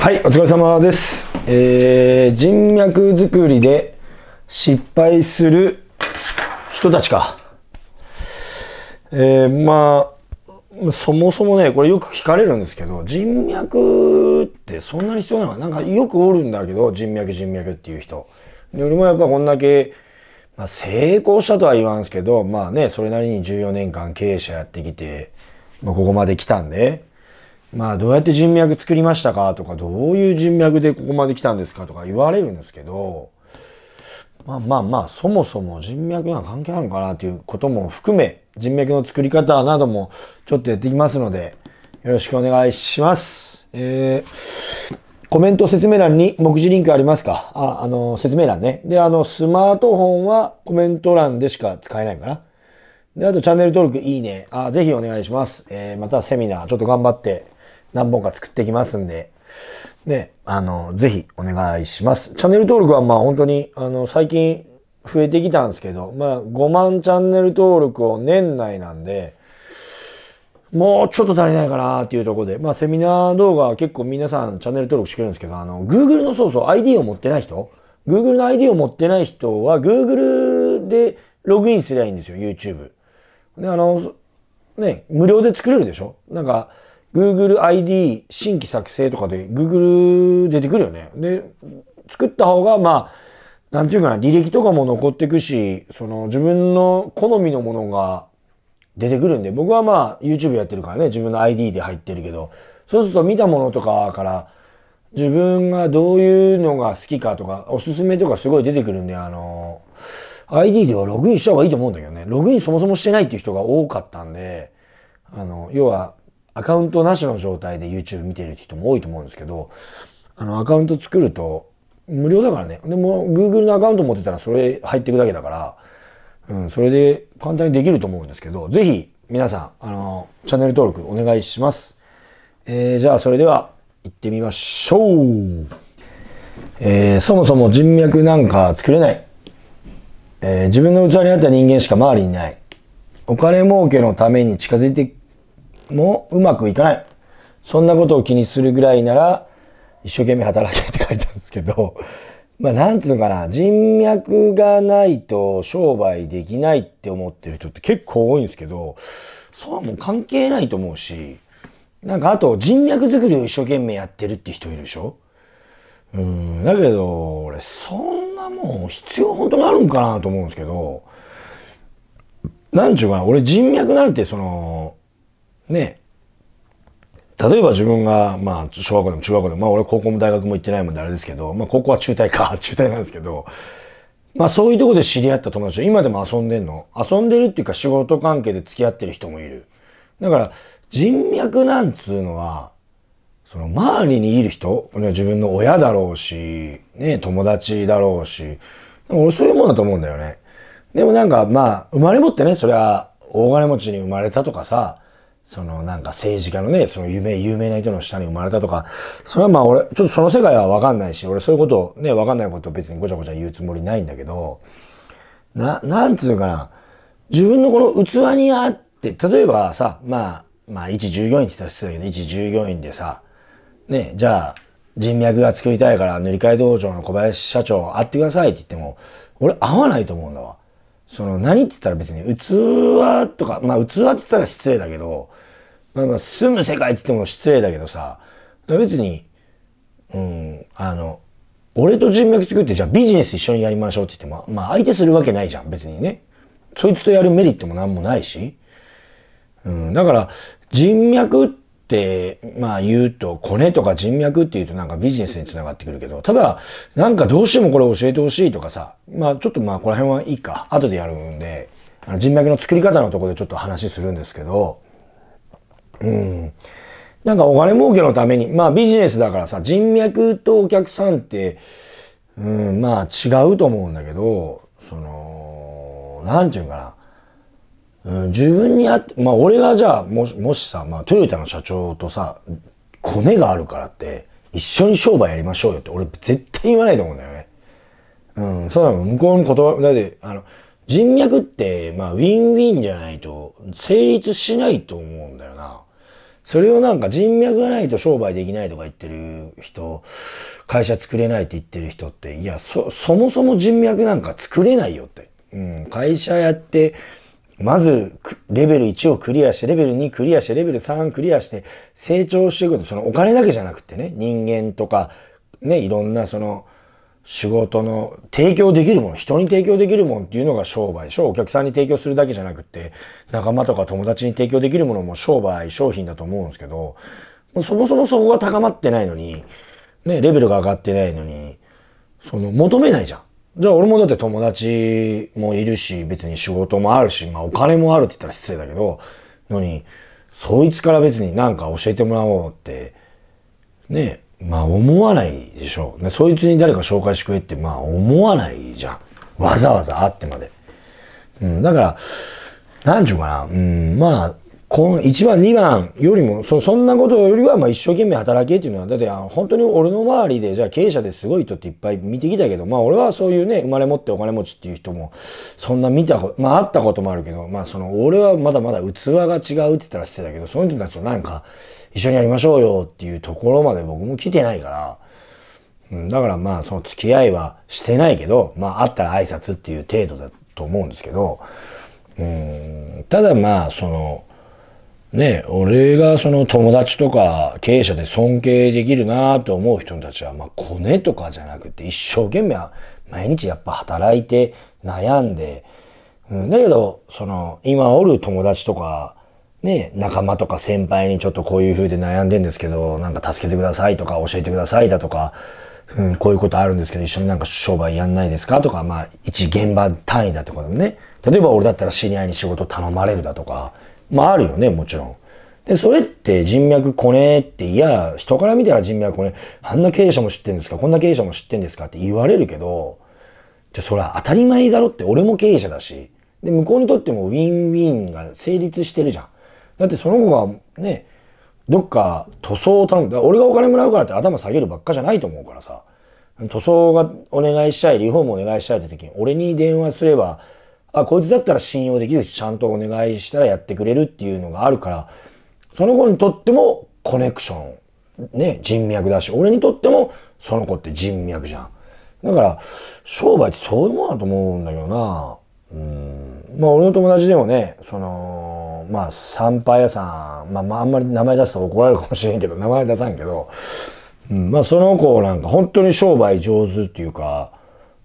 はい、お疲れ様です。えー、人脈作りで失敗する人たちか。えー、まあ、そもそもね、これよく聞かれるんですけど、人脈ってそんなに必要なのなんかよくおるんだけど、人脈人脈っていう人。よりもやっぱこんだけ、まあ、成功したとは言わんすけど、まあね、それなりに14年間経営者やってきて、まあ、ここまで来たんで、まあどうやって人脈作りましたかとか、どういう人脈でここまで来たんですかとか言われるんですけど、まあまあまあ、そもそも人脈が関係あるのかなということも含め、人脈の作り方などもちょっとやっていきますので、よろしくお願いします。えー、コメント説明欄に目次リンクありますかあ、あの、説明欄ね。で、あの、スマートフォンはコメント欄でしか使えないかな。で、あとチャンネル登録、いいね。あ、ぜひお願いします。えー、またセミナー、ちょっと頑張って何本か作っていきますんで、ね、あの、ぜひお願いします。チャンネル登録はまあ本当に、あの、最近増えてきたんですけど、まあ5万チャンネル登録を年内なんで、もうちょっと足りないかなっていうところで、まあセミナー動画は結構皆さんチャンネル登録してくれるんですけど、あの、Google のそうそう ID を持ってない人、Google の ID を持ってない人は Google でログインすりゃいいんですよ、YouTube。で、あの、ね、無料で作れるでしょなんか、Google ID 新規作成とかで Google 出てくるよね。で、作った方が、まあ、なんていうかな、履歴とかも残ってくし、その自分の好みのものが出てくるんで、僕はまあ YouTube やってるからね、自分の ID で入ってるけど、そうすると見たものとかから、自分がどういうのが好きかとか、おすすめとかすごい出てくるんで、あの、ID ではログインした方がいいと思うんだけどね。ログインそもそもしてないっていう人が多かったんで、あの、要はアカウントなしの状態で YouTube 見てる人も多いと思うんですけど、あの、アカウント作ると、無料だからね。でも、Google のアカウント持ってたらそれ入っていくだけだから、うん、それで簡単にできると思うんですけど、ぜひ皆さん、あの、チャンネル登録お願いします。えー、じゃあそれでは行ってみましょう。えー、そもそも人脈なんか作れない。えー、自分の器にあった人間しか周りにない。お金儲けのために近づいてもうまくいかない。そんなことを気にするぐらいなら、一生懸命働けって書いたんですけど、まあなんつうのかな、人脈がないと商売できないって思ってる人って結構多いんですけど、そうはもう関係ないと思うし、なんかあと人脈作りを一生懸命やってるって人いるでしょうん、だけど、俺、そんなもん必要本当にあるんかなと思うんですけど、なんちゅうかな、俺人脈なんてその、ね例えば自分が、まあ、小学校でも中学校でも、まあ、俺高校も大学も行ってないもんであれですけど、まあ、高校は中退か、中退なんですけど、まあ、そういうとこで知り合った友達、今でも遊んでんの。遊んでるっていうか仕事関係で付き合ってる人もいる。だから、人脈なんつうのは、その周りにいる人、自分の親だろうし、ね、友達だろうし、俺そういうもんだと思うんだよね。でもなんかまあ、生まれ持ってね、そりゃ大金持ちに生まれたとかさ、そのなんか政治家のね、その有名、有名な人の下に生まれたとか、それはまあ俺、ちょっとその世界はわかんないし、俺そういうことね、わかんないこと別にごちゃごちゃ言うつもりないんだけど、な、なんつうかな、自分のこの器にあって、例えばさ、まあ、まあ一従業員って言ったら失礼だけど、一従業員でさ、ね、じゃあ人脈が作りたいから塗り替え道場の小林社長会ってくださいって言っても、俺会わないと思うんだわ。その何って言ったら別に器とか、まあ器って言ったら失礼だけど、まあまあ住む世界って言っても失礼だけどさ、別に、うん、あの、俺と人脈作ってじゃあビジネス一緒にやりましょうって言っても、まあ相手するわけないじゃん、別にね。そいつとやるメリットも何もないし。うん、だから人脈っってまあ言うと骨とか人脈っていうとなんかビジネスにつながってくるけどただなんかどうしてもこれ教えてほしいとかさまあちょっとまあこの辺はいいか後でやるんであの人脈の作り方のとこでちょっと話するんですけどうんなんかお金儲けのためにまあビジネスだからさ人脈とお客さんってうんまあ違うと思うんだけどその何て言うかなうん、自分にあって、まあ俺がじゃあ、もし、もしさ、まあトヨタの社長とさ、コネがあるからって、一緒に商売やりましょうよって俺絶対言わないと思うんだよね。うん、そうもん、向こうの言葉、だって、あの、人脈って、まあ、ウィンウィンじゃないと、成立しないと思うんだよな。それをなんか人脈がないと商売できないとか言ってる人、会社作れないって言ってる人って、いや、そ、そもそも人脈なんか作れないよって。うん、会社やって、まず、レベル1をクリアして、レベル2クリアして、レベル3クリアして、成長していくと、そのお金だけじゃなくてね、人間とか、ね、いろんなその、仕事の提供できるもの、人に提供できるものっていうのが商売でしょ。お客さんに提供するだけじゃなくて、仲間とか友達に提供できるものも商売、商品だと思うんですけど、そもそもそこが高まってないのに、ね、レベルが上がってないのに、その、求めないじゃん。じゃあ俺もだって友達もいるし、別に仕事もあるし、まあお金もあるって言ったら失礼だけど、のに、そいつから別になんか教えてもらおうって、ね、まあ思わないでしょう。ね、そいつに誰か紹介してくれって、まあ思わないじゃん。わざわざ会ってまで。うん、だから、なんちゅうかな、うん、まあ、この1番2番よりもそそんなことよりはまあ一生懸命働けっていうのはだって本当に俺の周りでじゃあ経営者ですごい人っていっぱい見てきたけどまあ俺はそういうね生まれ持ってお金持ちっていう人もそんな見たまああったこともあるけどまあその俺はまだまだ器が違うって言ったらしてたけどその人たちとなんか一緒にやりましょうよっていうところまで僕も来てないから。うん、だからまあその付き合いはしてないけど、まああったら挨拶っていう程度だと思うんですけど、うん、ただまあその、ね、俺がその友達とか経営者で尊敬できるなと思う人たちは、まあ、コネとかじゃなくて、一生懸命毎日やっぱ働いて悩んで、うん、だけど、その、今おる友達とか、ね、仲間とか先輩にちょっとこういう風で悩んでんですけど、なんか助けてくださいとか教えてくださいだとか、うん、こういうことあるんですけど、一緒になんか商売やんないですかとか、まあ、一現場単位だってことね。例えば俺だったら知り合いに仕事頼まれるだとか、まああるよね、もちろん。で、それって人脈ねえって、いや、人から見たら人脈ねえ。あんな経営者も知ってんですか、こんな経営者も知ってんですかって言われるけど、じゃそれは当たり前だろって、俺も経営者だし、で、向こうにとってもウィンウィンが成立してるじゃん。だってその子がね、どっか塗装を頼む。俺がお金もらうからって頭下げるばっかじゃないと思うからさ。塗装がお願いしたい、リフォームお願いしたいって時に、俺に電話すれば、あ、こいつだったら信用できるし、ちゃんとお願いしたらやってくれるっていうのがあるから、その子にとってもコネクション、ね、人脈だし、俺にとってもその子って人脈じゃん。だから、商売ってそういうもんだと思うんだけどな。うん。まあ、俺の友達でもね、その、まあ、参拝屋さん、まあ、まあ、あんまり名前出すと怒られるかもしれんけど、名前出さんけど、うん、まあ、その子なんか本当に商売上手っていうか、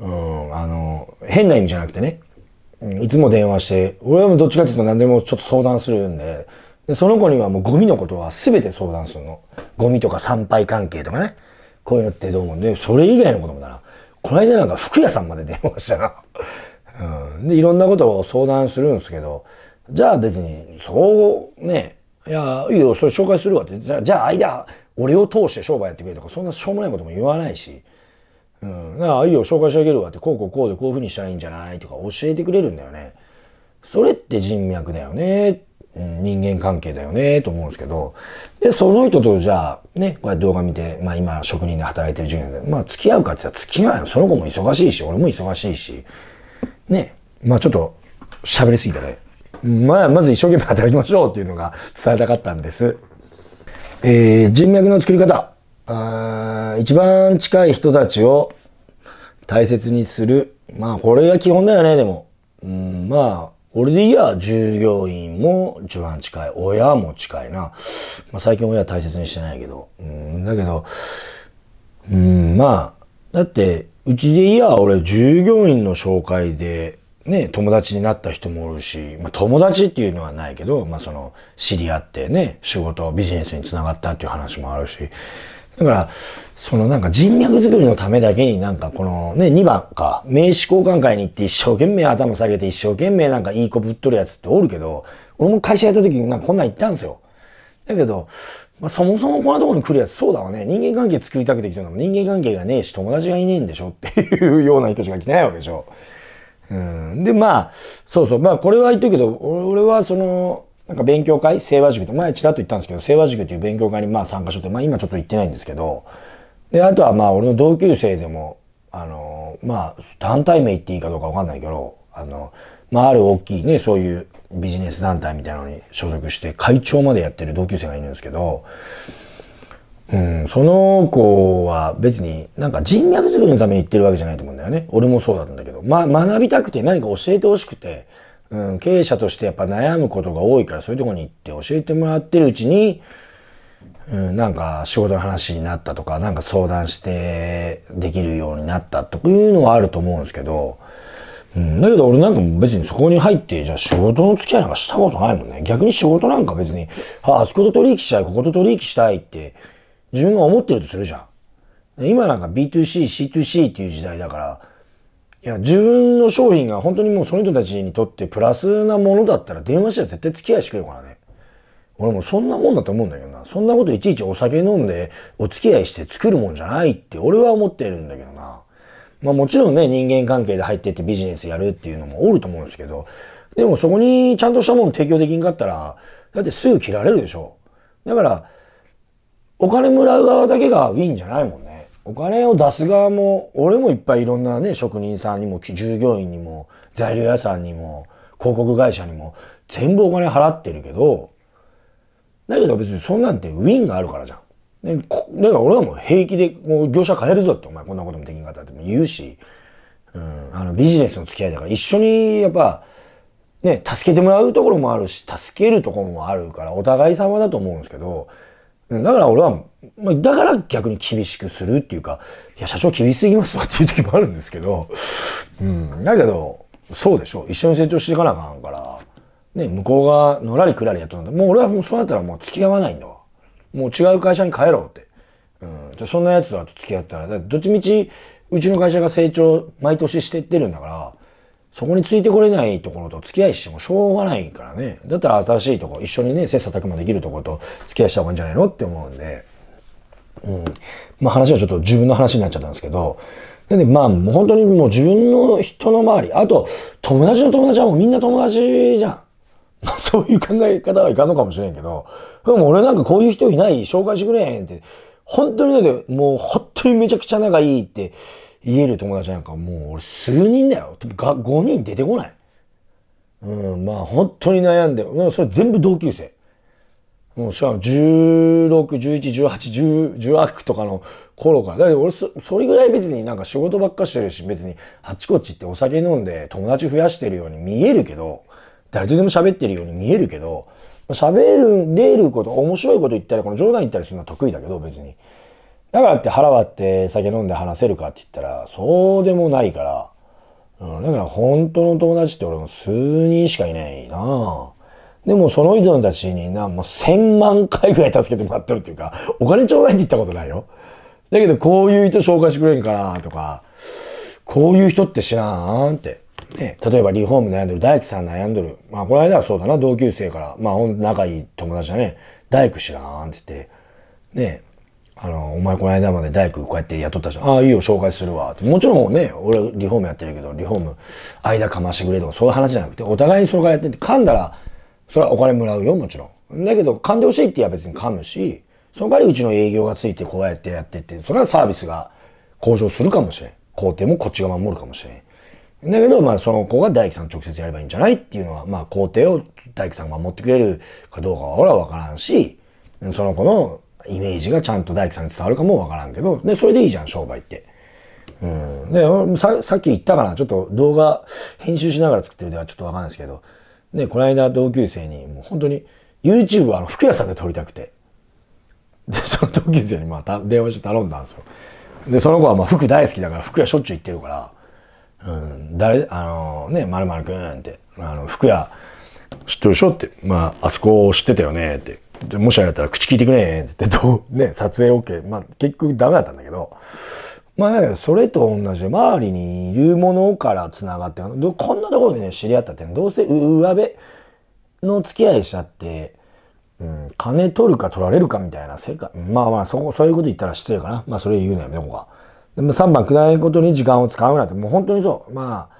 うん、あの、変な意味じゃなくてね、いつも電話して、俺もどっちかっていうと何でもちょっと相談するんで、でその子にはもうゴミのことは全て相談するの。ゴミとか参拝関係とかね。こういうのってどう思うんで、それ以外のこともだな。この間なんか服屋さんまで電話したな。うん、で、いろんなことを相談するんですけど、じゃあ別に、そうね、いや、いいよ、それ紹介するわって。じゃあ、じゃあ間、俺を通して商売やってくれとか、そんなしょうもないことも言わないし、うん。ああ、いいよ、紹介してあげるわって、こうこうこうでこういう風にしたらいいんじゃないとか教えてくれるんだよね。それって人脈だよね。うん、人間関係だよね、と思うんですけど。で、その人とじゃあ、ね、こうやって動画見て、まあ今、職人で働いてる人間で、まあ付き合うかって言ったら付き合うよ。その子も忙しいし、俺も忙しいし。ね、まあちょっと、喋りすぎたね。まあ、まず一生懸命働きましょうっていうのが 伝えたかったんです。えー、人脈の作り方。あ一番近い人たちを大切にする。まあ、これが基本だよね、でも。うん、まあ、俺でいや、従業員も一番近い。親も近いな。まあ、最近親大切にしてないけど。うん、だけど、うん、まあ、だって、うちでいや、俺、従業員の紹介で、ね、友達になった人もおるし、まあ、友達っていうのはないけど、まあ、その、知り合ってね、仕事、ビジネスにつながったっていう話もあるし、だから、そのなんか人脈作りのためだけになんかこのね、2番か、名刺交換会に行って一生懸命頭下げて一生懸命なんかいい子ぶっとるやつっておるけど、俺も会社やった時になんかこんなん言ったんですよ。だけど、まあ、そもそもこんなとこに来るやつそうだわね。人間関係作りたくて来るのも人間関係がねえし友達がいねえんでしょっていうような人しか来てないわけでしょ。うん、で、まあ、そうそう。まあ、これは言っとくけど、俺はその、なんか勉強会、清和塾と、前ちらっと言ったんですけど、清和塾という勉強会にまあ参加しとって、まあ今ちょっと行ってないんですけど、で、あとはまあ俺の同級生でも、あの、まあ団体名言っていいかどうかわかんないけど、あの、まあある大きいね、そういうビジネス団体みたいなのに所属して会長までやってる同級生がいるんですけど、うん、その子は別になんか人脈作りのために行ってるわけじゃないと思うんだよね。俺もそうだったんだけど。まあ学びたくて何か教えてほしくて、うん、経営者としてやっぱ悩むことが多いからそういうとこに行って教えてもらってるうちに、うん、なんか仕事の話になったとかなんか相談してできるようになったとかいうのはあると思うんですけど、うん、だけど俺なんか別にそこに入ってじゃあ仕事の付き合いなんかしたことないもんね逆に仕事なんか別にああそこと取引したいここと取引したいって自分が思ってるとするじゃん。今なんか B2C、C2C っていう時代だから、いや、自分の商品が本当にもうその人たちにとってプラスなものだったら電話したら絶対付き合いしてくれるからね。俺もそんなもんだと思うんだけどな。そんなこといちいちお酒飲んでお付き合いして作るもんじゃないって俺は思ってるんだけどな。まあもちろんね、人間関係で入ってってビジネスやるっていうのもおると思うんですけど、でもそこにちゃんとしたもの提供できんかったら、だってすぐ切られるでしょ。だから、お金もらう側だけがウィンじゃないもんね。お金を出す側も、俺もいっぱいいろんなね、職人さんにも、従業員にも、材料屋さんにも、広告会社にも、全部お金払ってるけど、だけど別にそんなんてウィンがあるからじゃん。ね、だから俺はもう平気でもう業者変えるぞってお前こんなこともできんかったっても言うし、うん、あのビジネスの付き合いだから一緒にやっぱね助けてもらうところもあるし助けるところもあるからお互い様だと思うんですけどだから俺は、まあ、だから逆に厳しくするっていうか、いや、社長厳しすぎますわっていう時もあるんですけど、うん、だけど、そうでしょ。一緒に成長していかなあかんから、ね、向こうがのらりくらりやったんだもう俺はもうそうやったらもう付き合わないんだわ。もう違う会社に帰ろうって。うん、じゃそんなやつらと付き合ったら、どっちみち、うちの会社が成長、毎年してってるんだから、そこについてこれないところと付き合いしてもしょうがないからね。だったら新しいとこ、一緒にね、切磋琢磨できるところと付き合いした方がいいんじゃないのって思うんで。うん。まあ話はちょっと自分の話になっちゃったんですけど。で、ね、まあもう本当にもう自分の人の周り、あと友達の友達はもうみんな友達じゃん。まあそういう考え方はいかんのかもしれんけど、でも俺なんかこういう人いない、紹介してくれへんって、本当にだってもう本当にめちゃくちゃ仲いいって、言える友達なんかもう俺数人だよ。が5人出てこない。うん、まあ本当に悩んで、でそれ全部同級生。もうしかも16、11、18、10、1とかの頃から。だけど俺そ、それぐらい別になんか仕事ばっかしてるし、別にあっちこっちってお酒飲んで友達増やしてるように見えるけど、誰とでも喋ってるように見えるけど、喋れること、面白いこと言ったり、この冗談言ったりするのは得意だけど、別に。だからって腹割って酒飲んで話せるかって言ったら、そうでもないから、うん、だから本当の友達って俺も数人しかいないなでもその人たちにな、もう千万回ぐらい助けてもらってるっていうか、お金ちょうだいって言ったことないよ。だけどこういう人紹介してくれんかなとか、こういう人って知らんって。ね、例えばリフォーム悩んでる、大工さん悩んでる。まあこの間はそうだな、同級生から、まあほん仲いい友達だね、大工知らんって言って、ね、あの、お前この間まで大工こうやって雇ったじゃん。ああ、いいよ、紹介するわ。もちろんね、俺リフォームやってるけど、リフォーム、間かましてくれとかそういう話じゃなくて、お互いにそれからやってて、噛んだら、それはお金もらうよ、もちろん。だけど、噛んでほしいって言えば別に噛むし、その代わりうちの営業がついてこうやってやってって、それはサービスが向上するかもしれん。工程もこっちが守るかもしれん。だけど、まあ、その子が大工さん直接やればいいんじゃないっていうのは、まあ、工程を大工さんが守ってくれるかどうかは俺は分からんし、その子のイメージがちゃんと大工さんに伝わるかもわからんけど、で、それでいいじゃん、商売って。うん。で、俺ささっき言ったかな、ちょっと動画編集しながら作ってるではちょっとわかんないですけど、ね、この間同級生に、もう本当に YouTube はあの服屋さんで撮りたくて。で、その同級生にまた電話して頼んだんですよ。で、その子はまあ服大好きだから服屋しょっちゅう行ってるから、うん、誰、あのー、ね、まるくんって、あの、服屋知ってるでしょって、まあ、あそこ知ってたよねってもしあれだったら口聞いてくれって言って、ね、撮影 OK。まあ結局ダメだったんだけど、まあ、それと同じで周りにいるものからつながってこんなところでね知り合ったってどうせ上辺の付き合いしちゃって、うん、金取るか取られるかみたいな世界まあまあそこそういうこと言ったら失礼かなまあそれ言うのやめとこうかでも3番くだいことに時間を使うなんてもう本当にそうまあ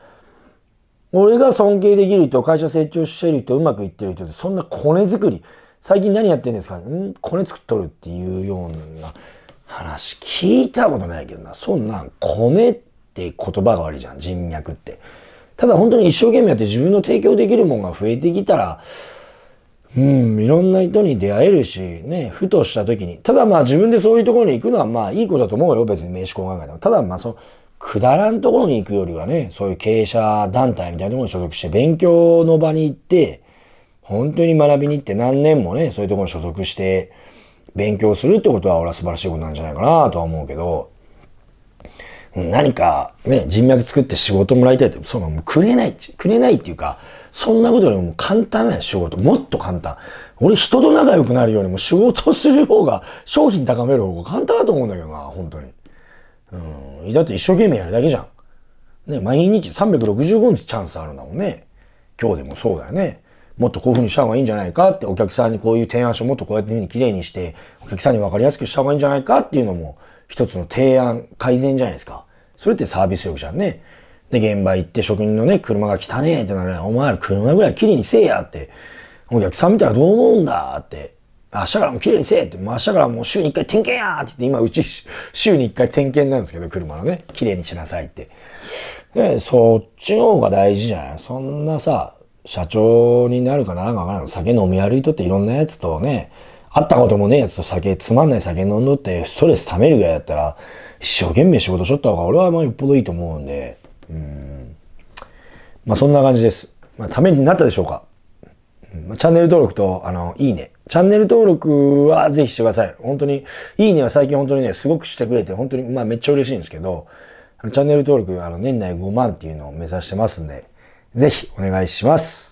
俺が尊敬できる人会社成長してる人うまくいってる人ってそんなコネ作り最近何やってんですかん米作っとるっていうような話聞いたことないけどな。そんなん、コって言葉が悪いじゃん。人脈って。ただ本当に一生懸命やって自分の提供できるもんが増えてきたら、うん、いろんな人に出会えるし、ね、ふとした時に。ただまあ自分でそういうところに行くのはまあいいことだと思うよ。別に名刺交換会でも。ただまあその、くだらんところに行くよりはね、そういう経営者団体みたいなところに所属して勉強の場に行って、本当に学びに行って何年もね、そういうところに所属して勉強するってことは俺は素晴らしいことなんじゃないかなとは思うけど、何かね、人脈作って仕事もらいたいって、そのもうくれない、くれないっていうか、そんなことよりも簡単な仕事、もっと簡単。俺人と仲良くなるよりも仕事する方が、商品高める方が簡単だと思うんだけどな、本当に。うん。だって一生懸命やるだけじゃん。ね、毎日365日チャンスあるんだもんね。今日でもそうだよね。もっとこういうふうにした方がいいんじゃないかって、お客さんにこういう提案書もっとこうやってふに綺麗にして、お客さんに分かりやすくした方がいいんじゃないかっていうのも、一つの提案、改善じゃないですか。それってサービス力じゃんね。で、現場行って職人のね、車が汚ねえってなるお前ら車ぐらい綺麗にせえやって。お客さん見たらどう思うんだって。明日からも綺麗にせえって。明日からもう週に一回点検やって言って、今うち週に一回点検なんですけど、車のね、綺麗にしなさいって。で、そっちの方が大事じゃないそんなさ、社長になるかならんかわからん酒飲み歩いとっていろんなやつとね、会ったこともねえやつと酒、つまんない酒飲んどってストレス溜めるぐらいだったら、一生懸命仕事しとった方が俺はまあよっぽどいいと思うんで、うん。まあそんな感じです。まあためになったでしょうか。チャンネル登録と、あの、いいね。チャンネル登録はぜひしてください。本当に、いいねは最近本当にね、すごくしてくれて、本当に、まあめっちゃ嬉しいんですけど、チャンネル登録、あの、年内5万っていうのを目指してますんで、ぜひお願いします。